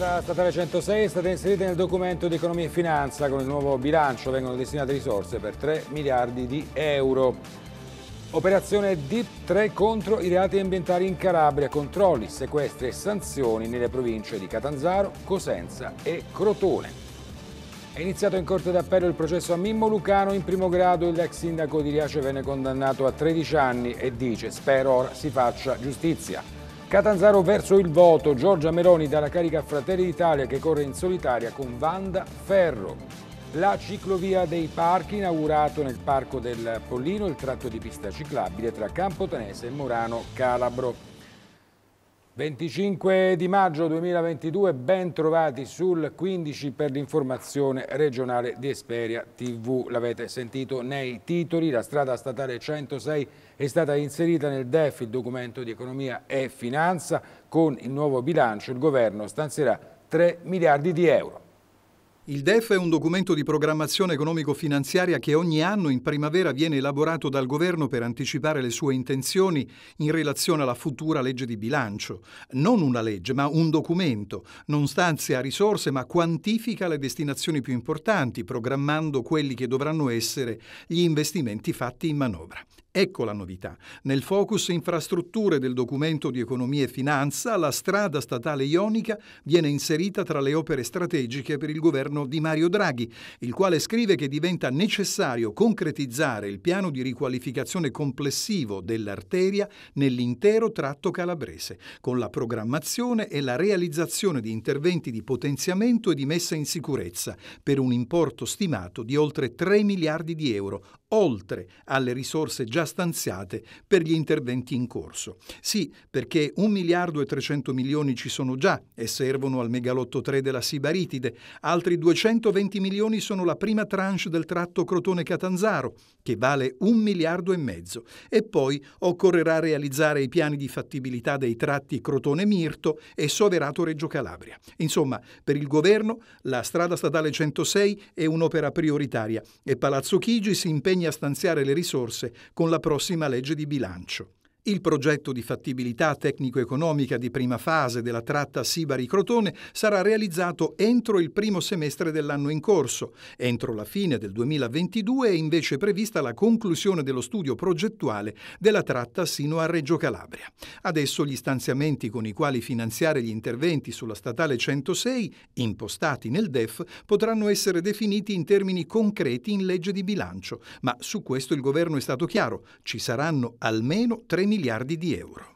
giornata statale 106 è stata inserita nel documento di economia e finanza. Con il nuovo bilancio vengono destinate risorse per 3 miliardi di euro. Operazione d 3 contro i reati ambientali in Calabria, controlli, sequestri e sanzioni nelle province di Catanzaro, Cosenza e Crotone. È iniziato in corte d'appello il processo a Mimmo Lucano, in primo grado l'ex sindaco di Riace venne condannato a 13 anni e dice spero ora si faccia giustizia. Catanzaro verso il voto, Giorgia Meloni dalla carica Fratelli d'Italia che corre in solitaria con Vanda Ferro. La ciclovia dei parchi inaugurato nel Parco del Pollino, il tratto di pista ciclabile tra Campotanese e Morano Calabro. 25 di maggio 2022, ben trovati sul 15 per l'informazione regionale di Esperia TV. L'avete sentito nei titoli, la strada statale 106 è stata inserita nel DEF, il documento di economia e finanza. Con il nuovo bilancio il governo stanzierà 3 miliardi di euro. Il DEF è un documento di programmazione economico-finanziaria che ogni anno in primavera viene elaborato dal governo per anticipare le sue intenzioni in relazione alla futura legge di bilancio. Non una legge, ma un documento. Non stanzia risorse, ma quantifica le destinazioni più importanti, programmando quelli che dovranno essere gli investimenti fatti in manovra. Ecco la novità. Nel focus infrastrutture del documento di economia e finanza, la strada statale ionica viene inserita tra le opere strategiche per il governo di Mario Draghi, il quale scrive che diventa necessario concretizzare il piano di riqualificazione complessivo dell'arteria nell'intero tratto calabrese, con la programmazione e la realizzazione di interventi di potenziamento e di messa in sicurezza, per un importo stimato di oltre 3 miliardi di euro, oltre alle risorse già stanziate per gli interventi in corso. Sì, perché 1 miliardo e 300 milioni ci sono già e servono al megalotto 3 della Sibaritide, altri 220 milioni sono la prima tranche del tratto Crotone-Catanzaro, che vale 1 miliardo e mezzo, e poi occorrerà realizzare i piani di fattibilità dei tratti Crotone-Mirto e Soverato-Reggio Calabria. Insomma, per il governo la strada statale 106 è un'opera prioritaria e Palazzo Chigi si impegna impegni a stanziare le risorse con la prossima legge di bilancio. Il progetto di fattibilità tecnico-economica di prima fase della tratta Sibari-Crotone sarà realizzato entro il primo semestre dell'anno in corso. Entro la fine del 2022 è invece prevista la conclusione dello studio progettuale della tratta sino a Reggio Calabria. Adesso gli stanziamenti con i quali finanziare gli interventi sulla statale 106, impostati nel DEF, potranno essere definiti in termini concreti in legge di bilancio. Ma su questo il governo è stato chiaro, ci saranno almeno 3 miliardi di euro.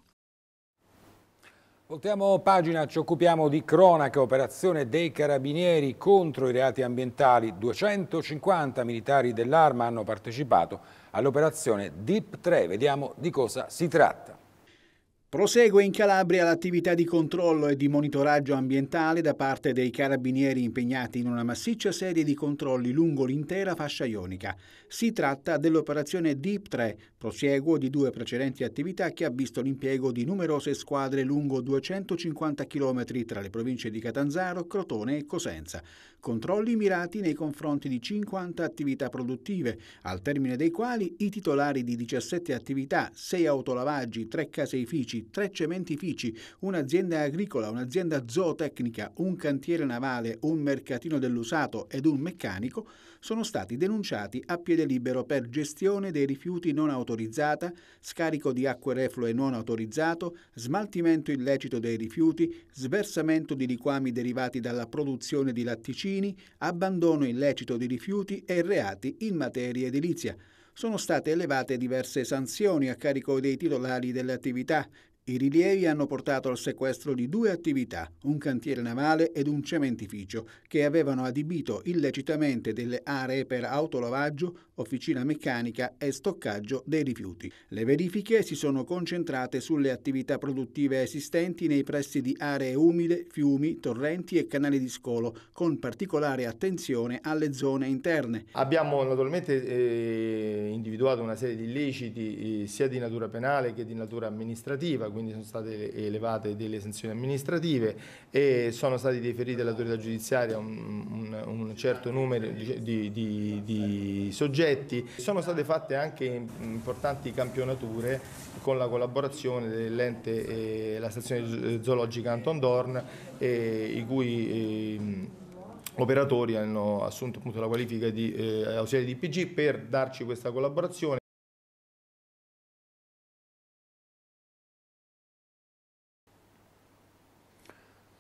Voltiamo pagina, ci occupiamo di cronaca, operazione dei carabinieri contro i reati ambientali. 250 militari dell'arma hanno partecipato all'operazione Deep 3. Vediamo di cosa si tratta. Prosegue in Calabria l'attività di controllo e di monitoraggio ambientale da parte dei carabinieri impegnati in una massiccia serie di controlli lungo l'intera fascia ionica. Si tratta dell'operazione Deep 3, prosieguo di due precedenti attività che ha visto l'impiego di numerose squadre lungo 250 km tra le province di Catanzaro, Crotone e Cosenza. Controlli mirati nei confronti di 50 attività produttive, al termine dei quali i titolari di 17 attività, 6 autolavaggi, 3 caseifici, tre cementifici, un'azienda agricola, un'azienda zootecnica, un cantiere navale, un mercatino dell'usato ed un meccanico sono stati denunciati a piede libero per gestione dei rifiuti non autorizzata, scarico di acque reflue non autorizzato, smaltimento illecito dei rifiuti, sversamento di liquami derivati dalla produzione di latticini, abbandono illecito di rifiuti e reati in materia edilizia sono state elevate diverse sanzioni a carico dei titolari delle attività, i rilievi hanno portato al sequestro di due attività, un cantiere navale ed un cementificio, che avevano adibito illecitamente delle aree per autolavaggio, officina meccanica e stoccaggio dei rifiuti. Le verifiche si sono concentrate sulle attività produttive esistenti nei pressi di aree umide, fiumi, torrenti e canali di scolo, con particolare attenzione alle zone interne. Abbiamo naturalmente eh, individuato una serie di illeciti eh, sia di natura penale che di natura amministrativa quindi sono state elevate delle sanzioni amministrative e sono stati deferiti all'autorità giudiziaria un, un, un, certo numero di, di, di, di, soggetti. Sono state fatte anche importanti campionature con la collaborazione dell'ente, eh, la stazione zoologica Anton Dorn, eh, i cui... Eh, operatori hanno assunto appunto la qualifica di eh, ausiliari di PG per darci questa collaborazione.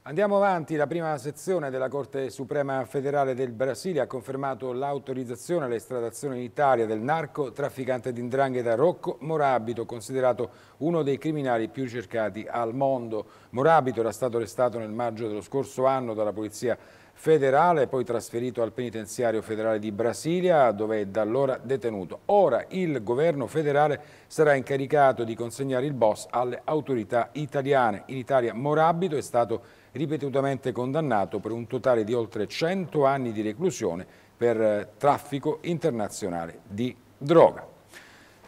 Andiamo avanti, la prima sezione della Corte Suprema Federale del Brasile ha confermato l'autorizzazione all'estradazione in Italia del narco trafficante di indrangheta Rocco Morabito, considerato uno dei criminali più cercati al mondo. Morabito era stato arrestato nel maggio dello scorso anno dalla polizia federale, poi trasferito al penitenziario federale di Brasilia, dove è da allora detenuto. Ora il governo federale sarà incaricato di consegnare il boss alle autorità italiane. In Italia Morabito è stato ripetutamente condannato per un totale di oltre 100 anni di reclusione per eh, traffico internazionale di droga.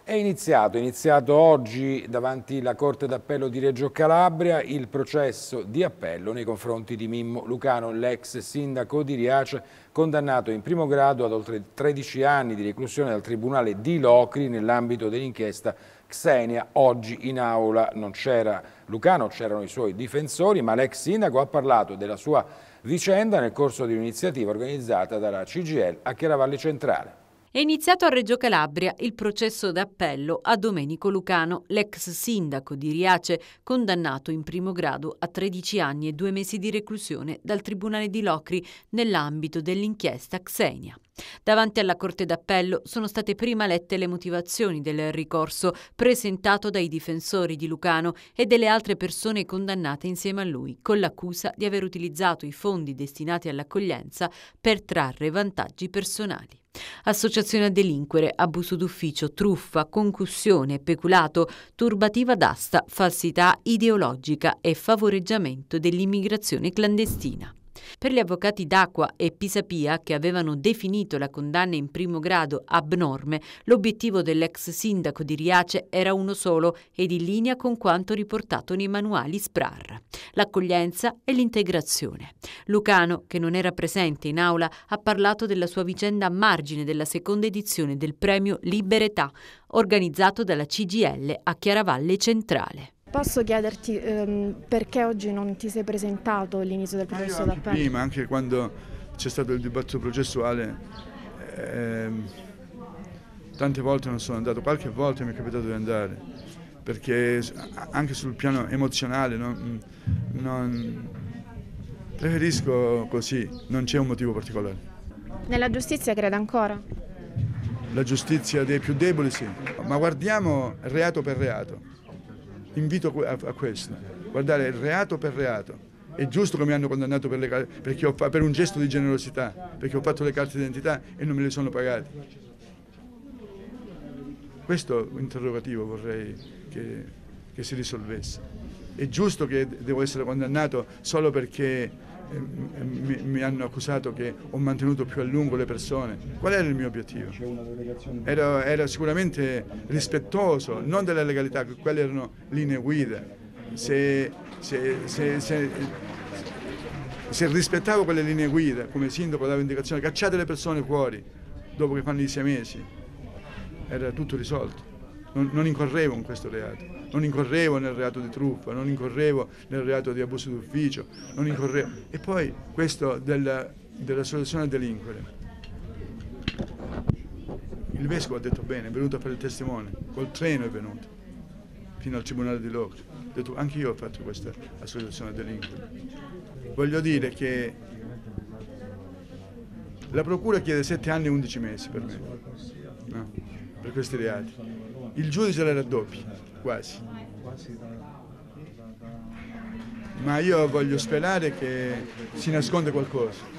È iniziato, è iniziato oggi davanti alla Corte d'Appello di Reggio Calabria il processo di appello nei confronti di Mimmo Lucano, l'ex sindaco di Riace, condannato in primo grado ad oltre 13 anni di reclusione dal Tribunale di Locri nell'ambito dell'inchiesta Xenia. Oggi in aula non c'era Lucano, c'erano i suoi difensori, ma l'ex sindaco ha parlato della sua vicenda nel corso di un'iniziativa organizzata dalla CGL a Chiaravalle Centrale. È iniziato a Reggio Calabria il processo d'appello a Domenico Lucano, l'ex sindaco di Riace, condannato in primo grado a 13 anni e due mesi di reclusione dal Tribunale di Locri nell'ambito dell'inchiesta Xenia. Davanti alla Corte d'Appello sono state prima lette le motivazioni del ricorso presentato dai difensori di Lucano e delle altre persone condannate insieme a lui, con l'accusa di aver utilizzato i fondi destinati all'accoglienza per trarre vantaggi personali. Associazione a delinquere, abuso d'ufficio, truffa, concussione, peculato, turbativa d'asta, falsità ideologica e favoreggiamento dell'immigrazione clandestina. Per gli avvocati D'Acqua e Pisapia, che avevano definito la condanna in primo grado abnorme, l'obiettivo dell'ex sindaco di Riace era uno solo ed in linea con quanto riportato nei manuali SPRAR, l'accoglienza e l'integrazione. Lucano, che non era presente in aula, ha parlato della sua vicenda a margine della seconda edizione del premio Liberetà, organizzato dalla CGL a Chiaravalle Centrale. Posso chiederti ehm, perché oggi non ti sei presentato all'inizio del ah, processo ah, d'appello? Prima, anche quando c'è stato il dibattito processuale, ehm, tante volte non sono andato, qualche volta mi è capitato di andare, perché anche sul piano emozionale non, mm, non preferisco così, non c'è un motivo particolare. Nella giustizia crede ancora? La giustizia dei più deboli sì, ma guardiamo reato per reato invito a questo, guardare reato per reato. È giusto che mi hanno condannato per, le, perché ho, per un gesto di generosità, perché ho fatto le carte d'identità e non me le sono pagate. Questo interrogativo vorrei che, che si risolvesse. È giusto che devo essere condannato solo perché mi, mi, hanno accusato che ho mantenuto più a lungo le persone. Qual era il mio obiettivo? Ero, ero sicuramente rispettoso, non della legalità, quelle erano linee guida. Se, se, se, se rispettavo quelle linee guida, come sindaco davo vendicazione, cacciate le persone fuori dopo che fanno i sei mesi, era tutto risolto non, non incorrevo in questo reato, non incorrevo nel reato di truffa, non incorrevo nel reato di abuso d'ufficio, non incorrevo. E poi questo della, della soluzione delinquere. Il vescovo ha detto bene, è venuto a fare il testimone, col treno è venuto, fino al tribunale di Locri. Ha detto anche io ho fatto questa associazione delinquere. Voglio dire che la procura chiede 7 anni e 11 mesi per me, no, per questi reati il giudice la raddoppia, quasi. Ma io voglio sperare che si nasconde qualcosa.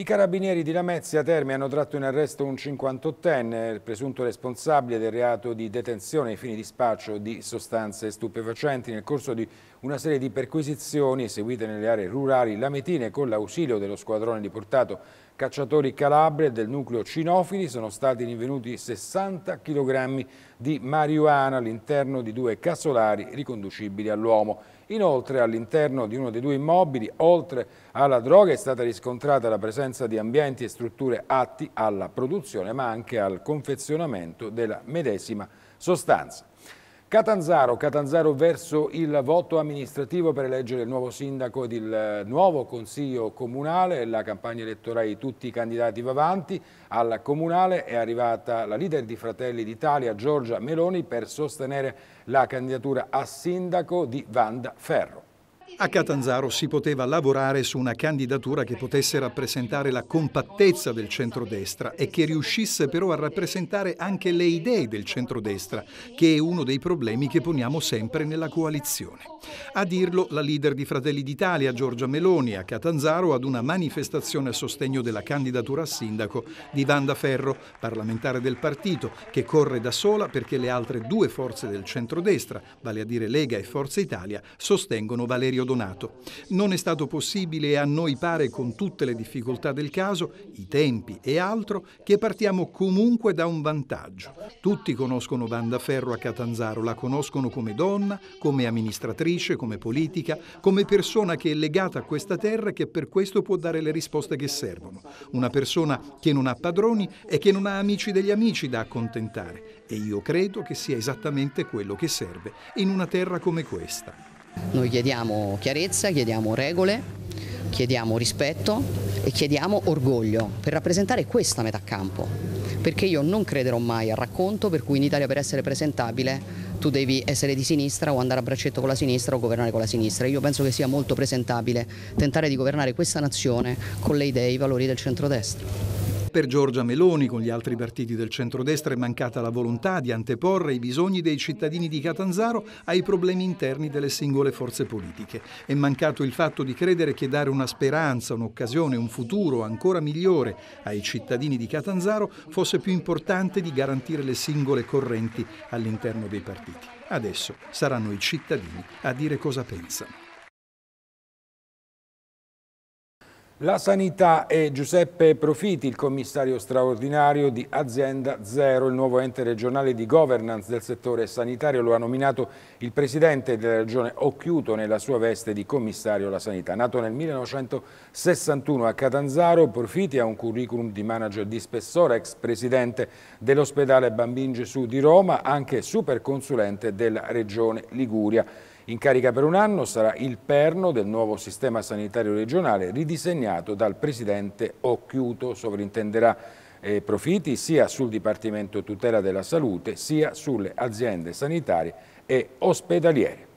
I carabinieri di Lamezia Terme hanno tratto in arresto un 58enne, presunto responsabile del reato di detenzione ai fini di spaccio di sostanze stupefacenti nel corso di una serie di perquisizioni eseguite nelle aree rurali lametine con l'ausilio dello squadrone di portato cacciatori calabre del nucleo Cinofili sono stati rinvenuti 60 kg di marijuana all'interno di due casolari riconducibili all'uomo. Inoltre all'interno di uno dei due immobili, oltre alla droga, è stata riscontrata la presenza di ambienti e strutture atti alla produzione ma anche al confezionamento della medesima sostanza. Catanzaro, Catanzaro verso il voto amministrativo per eleggere il nuovo sindaco ed il eh, nuovo consiglio comunale, la campagna elettorale di tutti i candidati va avanti, al comunale è arrivata la leader di Fratelli d'Italia Giorgia Meloni per sostenere la candidatura a sindaco di Vanda Ferro. A Catanzaro si poteva lavorare su una candidatura che potesse rappresentare la compattezza del centrodestra e che riuscisse però a rappresentare anche le idee del centrodestra, che è uno dei problemi che poniamo sempre nella coalizione. A dirlo la leader di Fratelli d'Italia, Giorgia Meloni, a Catanzaro ad una manifestazione a sostegno della candidatura a sindaco di Vanda Ferro, parlamentare del partito, che corre da sola perché le altre due forze del centrodestra, vale a dire Lega e Forza Italia, sostengono Valerio Valerio Donato. Non è stato possibile e a noi pare con tutte le difficoltà del caso, i tempi e altro, che partiamo comunque da un vantaggio. Tutti conoscono Banda Ferro a Catanzaro, la conoscono come donna, come amministratrice, come politica, come persona che è legata a questa terra e che per questo può dare le risposte che servono. Una persona che non ha padroni e che non ha amici degli amici da accontentare. E io credo che sia esattamente quello che serve in una terra come questa. Noi chiediamo chiarezza, chiediamo regole, chiediamo rispetto e chiediamo orgoglio per rappresentare questa metà campo, perché io non crederò mai al racconto per cui in Italia per essere presentabile tu devi essere di sinistra o andare a braccetto con la sinistra o governare con la sinistra. Io penso che sia molto presentabile tentare di governare questa nazione con le idee e i valori del centrodestra. Per Giorgia Meloni, con gli altri partiti del centrodestra, è mancata la volontà di anteporre i bisogni dei cittadini di Catanzaro ai problemi interni delle singole forze politiche. È mancato il fatto di credere che dare una speranza, un'occasione, un futuro ancora migliore ai cittadini di Catanzaro fosse più importante di garantire le singole correnti all'interno dei partiti. Adesso saranno i cittadini a dire cosa pensano. La sanità e Giuseppe Profiti, il commissario straordinario di Azienda Zero, il nuovo ente regionale di governance del settore sanitario, lo ha nominato il presidente della regione Occhiuto nella sua veste di commissario alla sanità. Nato nel 1961 a Catanzaro, Profiti ha un curriculum di manager di spessore, ex presidente dell'ospedale Bambin Gesù di Roma, anche super consulente della regione Liguria. In carica per un anno sarà il perno del nuovo sistema sanitario regionale ridisegnato dal presidente Occhiuto, sovrintenderà eh, profitti sia sul Dipartimento Tutela della Salute sia sulle aziende sanitarie e ospedaliere.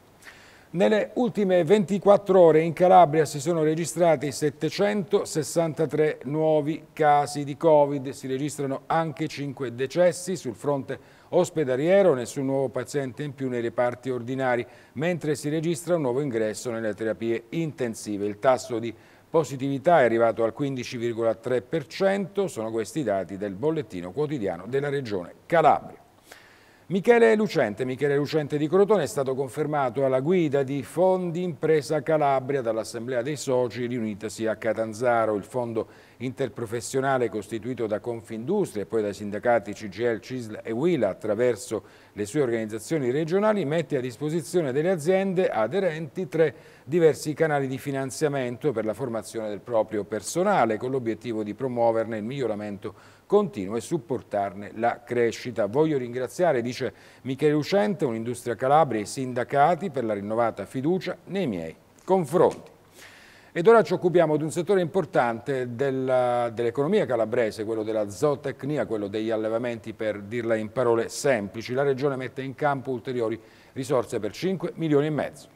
Nelle ultime 24 ore in Calabria si sono registrati 763 nuovi casi di Covid, si registrano anche 5 decessi sul fronte ospedaliero, nessun nuovo paziente in più nei reparti ordinari, mentre si registra un nuovo ingresso nelle terapie intensive. Il tasso di positività è arrivato al 15,3%, sono questi i dati del bollettino quotidiano della regione Calabria. Michele Lucente, Michele Lucente di Crotone è stato confermato alla guida di Fondi Impresa Calabria dall'Assemblea dei Soci riunitasi a Catanzaro. Il fondo interprofessionale costituito da Confindustria e poi dai sindacati CGL, CISL e WILA attraverso le sue organizzazioni regionali mette a disposizione delle aziende aderenti tre diversi canali di finanziamento per la formazione del proprio personale con l'obiettivo di promuoverne il miglioramento continua e supportarne la crescita. Voglio ringraziare, dice Michele Lucente, un'industria Calabria e i sindacati per la rinnovata fiducia nei miei confronti. Ed ora ci occupiamo di un settore importante dell'economia dell calabrese, quello della zootecnia, quello degli allevamenti per dirla in parole semplici. La Regione mette in campo ulteriori risorse per 5 milioni e mezzo.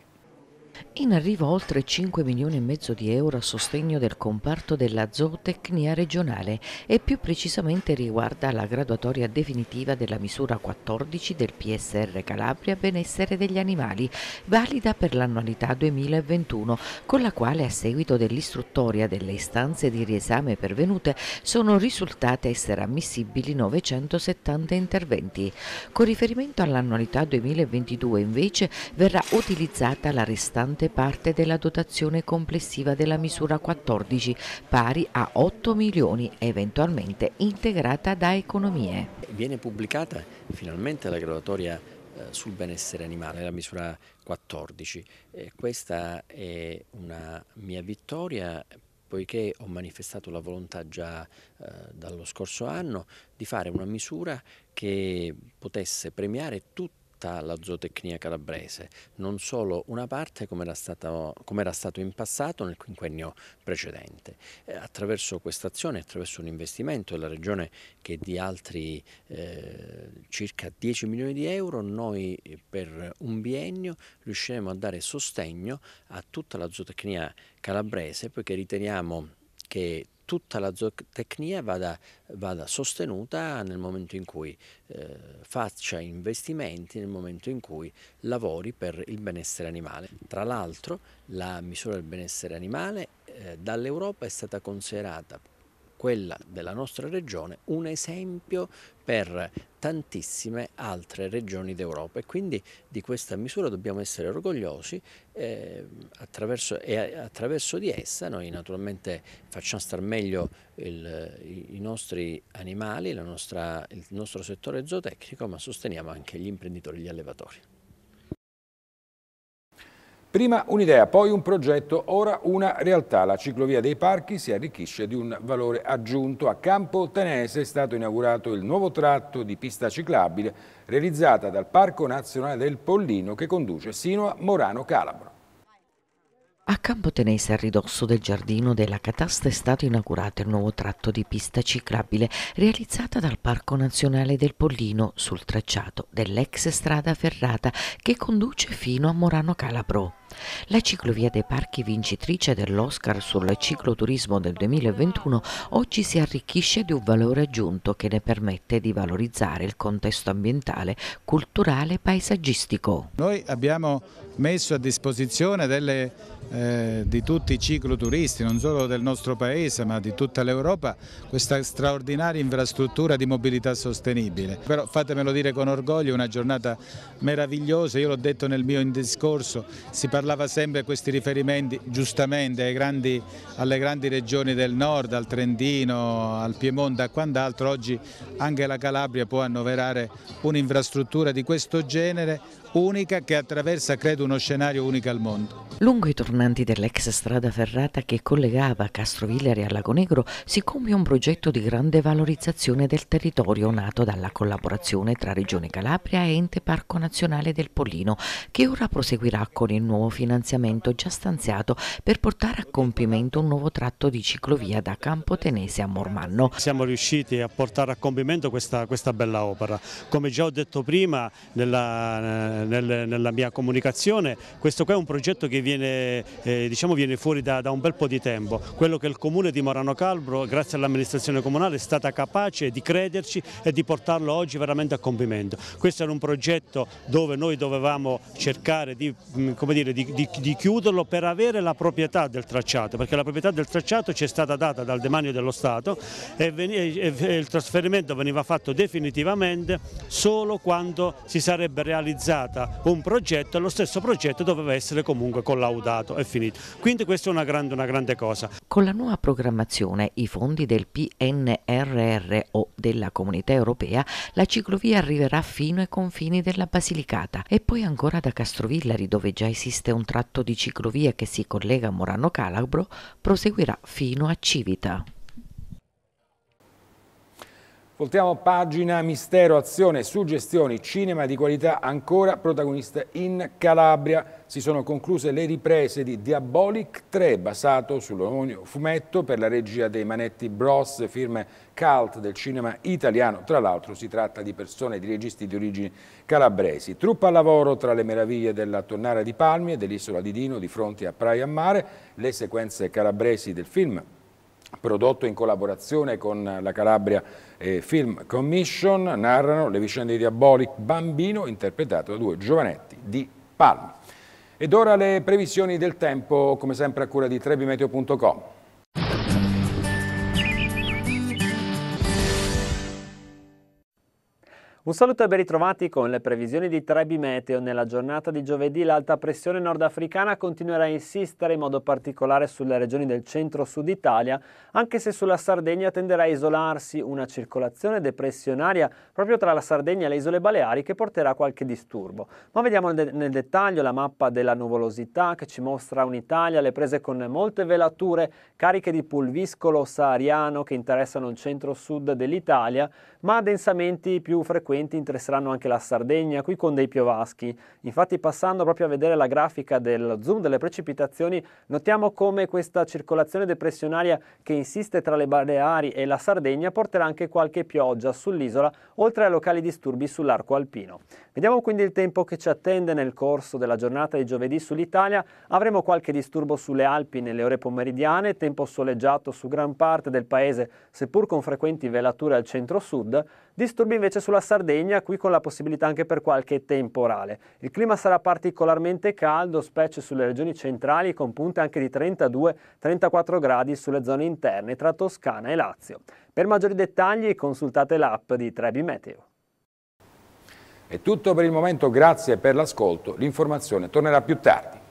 In arrivo oltre 5 milioni e mezzo di euro a sostegno del comparto della zootecnia regionale e più precisamente riguarda la graduatoria definitiva della misura 14 del PSR Calabria Benessere degli Animali, valida per l'annualità 2021, con la quale a seguito dell'istruttoria delle istanze di riesame pervenute sono risultate essere ammissibili 970 interventi. Con riferimento all'annualità 2022 invece verrà utilizzata la restante importante parte della dotazione complessiva della misura 14, pari a 8 milioni, eventualmente integrata da economie. Viene pubblicata finalmente la graduatoria eh, sul benessere animale, la misura 14. E questa è una mia vittoria poiché ho manifestato la volontà già eh, dallo scorso anno di fare una misura che potesse premiare tutti tutta la zootecnia calabrese, non solo una parte come era, stato, come era stato in passato nel quinquennio precedente. Eh, attraverso questa azione, attraverso un investimento della Regione che è di altri eh, circa 10 milioni di euro, noi eh, per un biennio riusciremo a dare sostegno a tutta la zootecnia calabrese poiché riteniamo che tutta la zootecnia vada, vada sostenuta nel momento in cui eh, faccia investimenti, nel momento in cui lavori per il benessere animale. Tra l'altro la misura del benessere animale eh, dall'Europa è stata considerata quella della nostra regione, un esempio per tantissime altre regioni d'Europa e quindi di questa misura dobbiamo essere orgogliosi eh, attraverso, e attraverso di essa noi naturalmente facciamo star meglio il, i, nostri animali, nostra, il nostro settore zootecnico ma sosteniamo anche gli imprenditori, gli allevatori. Prima un'idea, poi un progetto, ora una realtà. La ciclovia dei parchi si arricchisce di un valore aggiunto. A Campo Tenese è stato inaugurato il nuovo tratto di pista ciclabile realizzata dal Parco Nazionale del Pollino che conduce sino a Morano Calabro. A Campotenese, a ridosso del giardino della Catasta, è stato inaugurato il nuovo tratto di pista ciclabile realizzata dal Parco Nazionale del Pollino sul tracciato dell'ex strada ferrata che conduce fino a Morano Calabro. La ciclovia dei parchi vincitrice dell'Oscar sul cicloturismo del 2021 oggi si arricchisce di un valore aggiunto che ne permette di valorizzare il contesto ambientale, culturale e paesaggistico. Noi abbiamo messo a disposizione delle, eh, di tutti i cicloturisti, non solo del nostro paese ma di tutta l'Europa, questa straordinaria infrastruttura di mobilità sostenibile. Però fatemelo dire con orgoglio, è una giornata meravigliosa, io l'ho detto nel mio discorso, si parla parlava sempre questi riferimenti giustamente alle grandi, alle grandi regioni del nord, al Trentino, al Piemonte, a quant'altro, oggi anche la Calabria può annoverare un'infrastruttura di questo genere unica che attraversa credo uno scenario unico al mondo. Lungo i tornanti dell'ex strada ferrata che collegava Castrovillari a Lago Negro si compie un progetto di grande valorizzazione del territorio nato dalla collaborazione tra Regione Calabria e Ente Parco Nazionale del Pollino che ora proseguirà con il nuovo finanziamento già stanziato per portare a compimento un nuovo tratto di ciclovia da Campotenese a Mormanno. Siamo riusciti a portare a compimento questa, questa bella opera. Come già ho detto prima, nella, nel, nella mia comunicazione, questo qua è un progetto che viene, eh, diciamo viene fuori da, da, un bel po' di tempo, quello che il comune di Morano Calbro grazie all'amministrazione comunale è stata capace di crederci e di portarlo oggi veramente a compimento. Questo era un progetto dove noi dovevamo cercare di, mm, dire, di, di, di chiuderlo per avere la proprietà del tracciato, perché la proprietà del tracciato ci è stata data dal demanio dello Stato e, il trasferimento veniva fatto definitivamente solo quando si sarebbe realizzato data un progetto e lo stesso progetto doveva essere comunque collaudato, e finito. Quindi questa è una grande, una grande cosa. Con la nuova programmazione i fondi del PNRR o della Comunità Europea la ciclovia arriverà fino ai confini della Basilicata e poi ancora da Castrovillari dove già esiste un tratto di ciclovia che si collega a Morano Calabro proseguirà fino a Civita. Voltiamo pagina, mistero, azione, suggestioni, cinema di qualità ancora protagonista in Calabria. Si sono concluse le riprese di Diabolic 3, basato sull'omonio fumetto per la regia dei Manetti Bros, firme cult del cinema italiano. Tra l'altro si tratta di persone, di registi di origini calabresi. Truppa al lavoro tra le meraviglie della Tornara di Palmi e dell'isola di Dino di fronte a Praia Mare, le sequenze calabresi del film prodotto in collaborazione con la Calabria eh, Film Commission, narrano le vicende di Diabolic Bambino, interpretato da due giovanetti di Palma. Ed ora le previsioni del tempo, come sempre a cura di trebimeteo.com. Un saluto e ben ritrovati con le previsioni di Trebi Meteo. Nella giornata di giovedì l'alta pressione nordafricana continuerà a insistere in modo particolare sulle regioni del centro-sud Italia, anche se sulla Sardegna tenderà a isolarsi una circolazione depressionaria proprio tra la Sardegna e le isole Baleari che porterà qualche disturbo. Ma vediamo nel dettaglio la mappa della nuvolosità che ci mostra un'Italia alle prese con molte velature cariche di pulviscolo sahariano che interessano il centro-sud dell'Italia, ma addensamenti più frequenti interesseranno anche la Sardegna, qui con dei piovaschi. Infatti passando proprio a vedere la grafica del zoom delle precipitazioni, notiamo come questa circolazione depressionaria che insiste tra le Baleari e la Sardegna porterà anche qualche pioggia sull'isola, oltre a locali disturbi sull'arco alpino. Vediamo quindi il tempo che ci attende nel corso della giornata di giovedì sull'Italia. Avremo qualche disturbo sulle Alpi nelle ore pomeridiane, tempo soleggiato su gran parte del paese, seppur con frequenti velature al centro-sud, disturbi invece sulla Sardegna, qui con la possibilità anche per qualche temporale. Il clima sarà particolarmente caldo, specie sulle regioni centrali, con punte anche di 32-34 gradi sulle zone interne tra Toscana e Lazio. Per maggiori dettagli consultate l'app di Trebi Meteo. È tutto per il momento, grazie per l'ascolto, l'informazione tornerà più tardi.